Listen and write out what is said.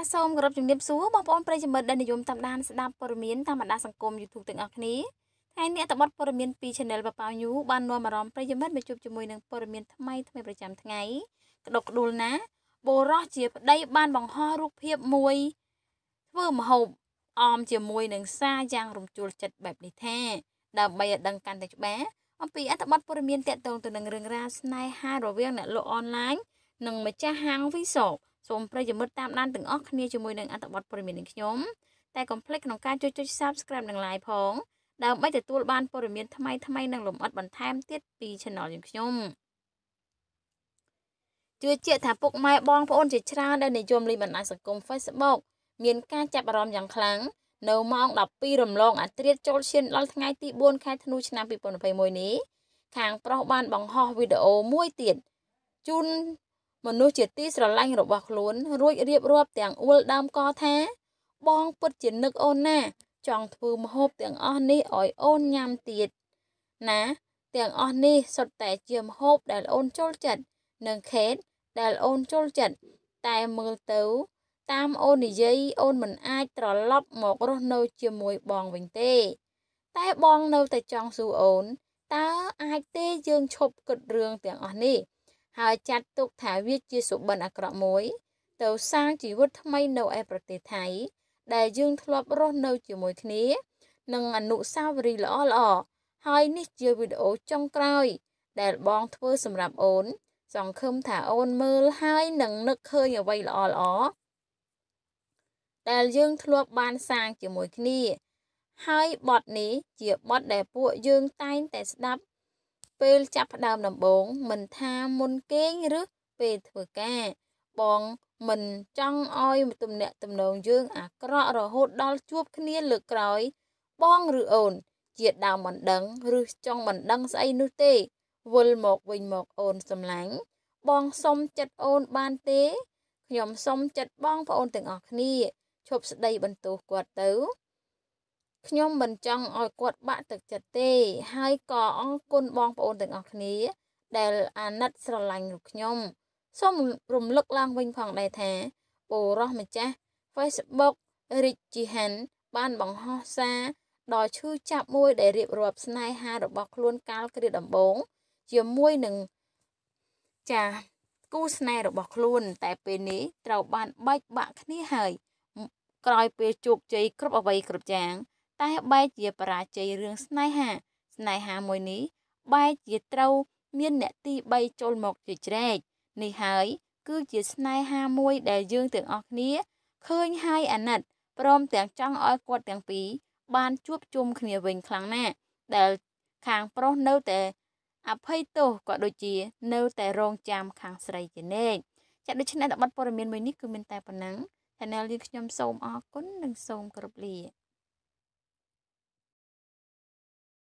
ចាសសូមគោរពជំរាបសួរបងប្អូនប្រិយមិត្តដែលនិយមតាមដានស្ដាប់ព័ត៌មានតាមបណ្ដាសង្គម YouTube ទាំងអស់គ្នាថ្ងៃនេះអត្ថបទព័ត៌មានពី Channel បបោញូបាននាំអារម្មណ៍ប្រិយមិត្តមកជួបជាមួយនឹងព័ត៌មានថ្មីថ្មីប្រចាំថ្ងៃក្តុកក្តួលណាបូរោះជាប្តីបានបង្ហោះរូបភាពមួយ ធ្វើមហូបអមជាមួយនឹងសារយ៉ាងរំជួលចិត្តបែបនេះថាដើម្បីឲ្យដឹងកាន់តែច្បាស់អំពីអត្ថបទព័ត៌មានតកតងទៅនឹងរឿងរ៉ាវស្នេហារវាងអ្នកលក់អនឡាញនិងម្ចាស់ហាងវីសកសូមប្រិយមិត្តតាមដានទាំងអស់គ្នាជាមួយនឹងអត្ថបទព័ត៌មាននឹងខ្ញុំតែកុំភ្លេចក្នុងការជួយចុច Subscribe និង Like ផងដើម្បីទទួល បានព័ត៌មានថ្មីថ្មីនិងលំអិតបន្ថែមទៀតពី Channel យើងខ្ញុំជឿជាក់ថាពុកម៉ែបងប្អូនជាច្រើនដែលនិយមលេងបណ្ដាញសង្គម Facebook មានការចាប់អារម្មណ៍យ៉ាងខ្លាំងនៅម៉ោង12រំលងអាត្រាចូលឈានដល់ថ្ងៃទី4ខែធ្នូឆ្នាំ2021នេះខាងប្រុសបានបង្ហោះវីដេអូមួយទៀតជូនមនុស្សជាទីស្រឡាញ់របស់ខ្លួន រួចរៀបរាប់ទាំងអួលដើមកថា បងពិតជានឹកអូនណាចង់ធ្វើម្ហូបទាំងអស់នេះឲ្យអូនញ៉ាំទៀត ណាទាំងអស់នេះសុទ្ធតែជាម្ហូបដែលអូនចូលចិត្តនិងខេតដែលអូនចូលចិត្តតែមើលទៅ តាមអូននិយាយអូនមិនអាចត្រឡប់មករស់នៅជាមួយបងវិញទេ តែបងនៅតែចង់សួរអូនតើអាចទេយើងឈប់គិតរឿងទាំងអស់នេះហើយចាត់ទុកថាវាជាសុបិនអាក្រក់មួយ ទៅសាងជីវិតថ្មីនៅឯប្រទេសថៃដែលយើង ធ្លាប់រស់នៅជាមួយគ្នានិងអនុស្សាវរីយ៍ល្អល្អហើយនេះជាវីដេអូចុងក្រោយ ដែលបងធ្វើសម្រាប់អូន សង្ឃឹមថាអូនមើលហើយនឹងនឹកឃើញអ្វីល្អល្អដែលយើងធ្លាប់បានសាងជាមួយគ្នា ហើយបទនេះជាបទដែលពួកយើងតែងតែស្ដាប់ពេលចាប់ផ្ដើមដំបូងមិនថាមុនគេងឬពេលធ្វើការ បងមិនចង់ឲ្យទំនាក់ទំនងយើង អាក្រក់រហូតដល់ជួបគ្នា លើកក្រោយបងឬអូន ជាដើមមិនដឹងឬចង់មិនដឹងស្អីនោះទេវិលមកវិញមកអូនសំឡាញ់បងសុំចិត្តអូនបានទេខ្ញុំសុំចិត្តបងប្អូនទាំងអស់គ្នាឈប់ស្ដីបន្ទោសគាត់ទៅខ្ញុំមិនចង់ឲ្យគាត់បាក់ទឹកចិត្តទេ ហើយក៏អរគុណបងប្អូនទាំងអស់គ្នាដែលអាណិតស្រឡាញ់របស់ខ្ញុំសូមរំលឹកឡើងវិញផងដែរថាបុរសម្ចាស់ Facebook រិចជីហាន់បានបង្ហោះសារដ៏ឈឺចាប់មួយដែលរៀបរាប់ស្នេហារបស់ខ្លួនកាលគ្រាដំបូងជាមួយនឹងចាគូស្នេហ៍របស់ខ្លួន តែពេលនេះត្រូវបានបែកបាក់គ្នាហើយ ក្រោយពេលជោគជ័យគ្រប់អ្វីគ្រប់យ៉ាងតែបែរជាបរាជ័យរឿងស្នេហាស្នេហាមួយនេះ បែរជាត្រូវ មានអ្នកទី3ចូលមកជាជ្រែកនេះហើយ គឺជាស្នេហាមួយដែលយើងទាំងអស់គ្នាឃើញហើយអាណិតព្រមទាំងចង់ឲ្យគាត់ទាំងពីរបានជួបជុំគ្នាវិញខ្លាំងណាស់ដែលខាងប្រុសនៅតែអភ័យទោសក៏ដូចជា នៅតែរងចាំខាងស្រីជានិច្ចចាដូច្នេះតបព័ត៌មានមួយនេះគឺមានតែប៉ុណ្ណឹង Channel យើងខ្ញុំសូមអរគុណនិងសូមគោរពលា